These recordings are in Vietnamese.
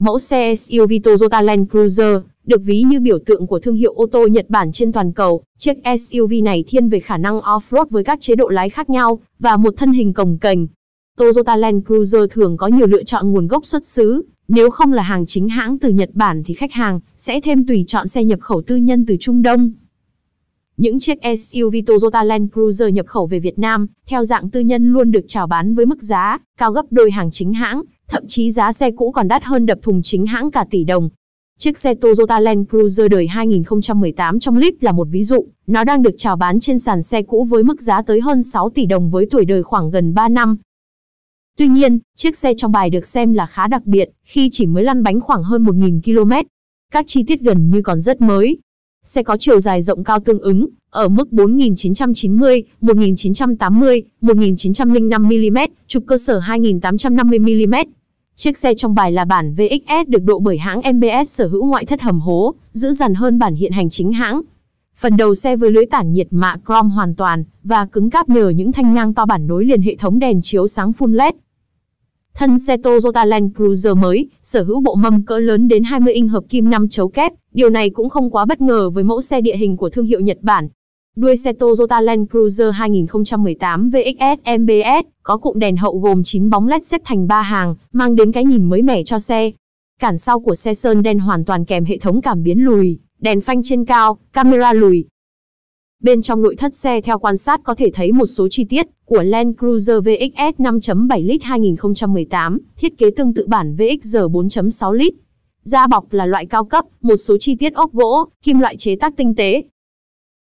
Mẫu xe SUV Toyota Land Cruiser, được ví như biểu tượng của thương hiệu ô tô Nhật Bản trên toàn cầu, chiếc SUV này thiên về khả năng off-road với các chế độ lái khác nhau và một thân hình cồng kềnh. Toyota Land Cruiser thường có nhiều lựa chọn nguồn gốc xuất xứ, nếu không là hàng chính hãng từ Nhật Bản thì khách hàng sẽ thêm tùy chọn xe nhập khẩu tư nhân từ Trung Đông. Những chiếc SUV Toyota Land Cruiser nhập khẩu về Việt Nam theo dạng tư nhân luôn được chào bán với mức giá cao gấp đôi hàng chính hãng, thậm chí giá xe cũ còn đắt hơn đập thùng chính hãng cả tỷ đồng. Chiếc xe Toyota Land Cruiser đời 2018 trong clip là một ví dụ, nó đang được chào bán trên sàn xe cũ với mức giá tới hơn 6 tỷ đồng với tuổi đời khoảng gần 3 năm. Tuy nhiên, chiếc xe trong bài được xem là khá đặc biệt khi chỉ mới lăn bánh khoảng hơn 1.000 km. Các chi tiết gần như còn rất mới. Xe có chiều dài rộng cao tương ứng, ở mức 4.990, 1.980, 1.905 mm, trục cơ sở 2.850 mm. Chiếc xe trong bài là bản VXS được độ bởi hãng MBS sở hữu ngoại thất hầm hố, giữ dằn hơn bản hiện hành chính hãng. Phần đầu xe với lưới tản nhiệt mạ chrome hoàn toàn và cứng cáp nhờ những thanh ngang to bản nối liền hệ thống đèn chiếu sáng full LED. Thân xe Toyota Land Cruiser mới sở hữu bộ mâm cỡ lớn đến 20 inch hợp kim 5 chấu kép, điều này cũng không quá bất ngờ với mẫu xe địa hình của thương hiệu Nhật Bản. Đuôi xe Toyota Land Cruiser 2018 VXS MBS có cụm đèn hậu gồm 9 bóng led xếp thành 3 hàng, mang đến cái nhìn mới mẻ cho xe. Cản sau của xe sơn đen hoàn toàn kèm hệ thống cảm biến lùi, đèn phanh trên cao, camera lùi. Bên trong nội thất xe theo quan sát có thể thấy một số chi tiết của Land Cruiser VXS 5.7 lít 2018, thiết kế tương tự bản VXR 4.6 lít. Da bọc là loại cao cấp, một số chi tiết ốp gỗ, kim loại chế tác tinh tế,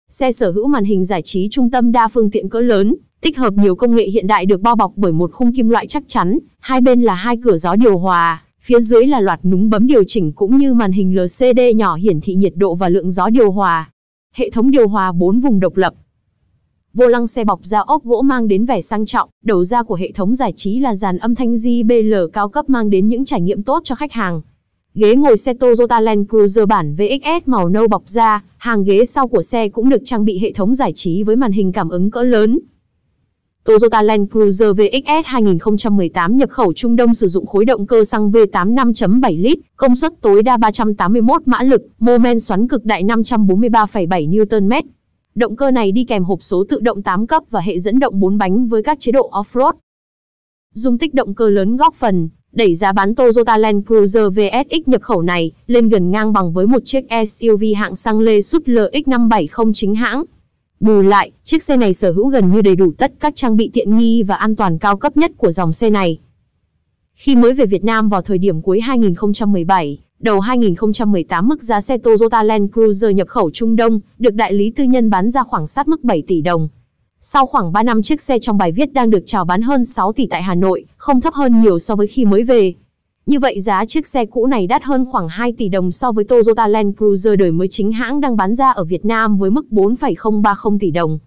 Xe sở hữu màn hình giải trí trung tâm đa phương tiện cỡ lớn, tích hợp nhiều công nghệ hiện đại được bao bọc bởi một khung kim loại chắc chắn, hai bên là hai cửa gió điều hòa, phía dưới là loạt núm bấm điều chỉnh cũng như màn hình LCD nhỏ hiển thị nhiệt độ và lượng gió điều hòa. Hệ thống điều hòa 4 vùng độc lập. Vô lăng xe bọc da ốp gỗ mang đến vẻ sang trọng, đầu ra của hệ thống giải trí là dàn âm thanh JBL cao cấp mang đến những trải nghiệm tốt cho khách hàng. Ghế ngồi xe Toyota Land Cruiser bản VXS màu nâu bọc da, hàng ghế sau của xe cũng được trang bị hệ thống giải trí với màn hình cảm ứng cỡ lớn. Toyota Land Cruiser VXS 2018 nhập khẩu Trung Đông sử dụng khối động cơ xăng V8 5.7 lít, công suất tối đa 381 mã lực, mô men xoắn cực đại 543,7 Nm. Động cơ này đi kèm hộp số tự động 8 cấp và hệ dẫn động 4 bánh với các chế độ off-road. Dung tích động cơ lớn góp phần đẩy giá bán Toyota Land Cruiser VSX nhập khẩu này lên gần ngang bằng với một chiếc SUV hạng xăng Lê Súp LX570 chính hãng. Bù lại, chiếc xe này sở hữu gần như đầy đủ tất các trang bị tiện nghi và an toàn cao cấp nhất của dòng xe này. Khi mới về Việt Nam vào thời điểm cuối 2017, đầu 2018 mức giá xe Toyota Land Cruiser nhập khẩu Trung Đông được đại lý tư nhân bán ra khoảng sát mức 7 tỷ đồng. Sau khoảng 3 năm chiếc xe trong bài viết đang được chào bán hơn 6 tỷ tại Hà Nội, không thấp hơn nhiều so với khi mới về. Như vậy giá chiếc xe cũ này đắt hơn khoảng 2 tỷ đồng so với Toyota Land Cruiser đời mới chính hãng đang bán ra ở Việt Nam với mức 4,030 tỷ đồng.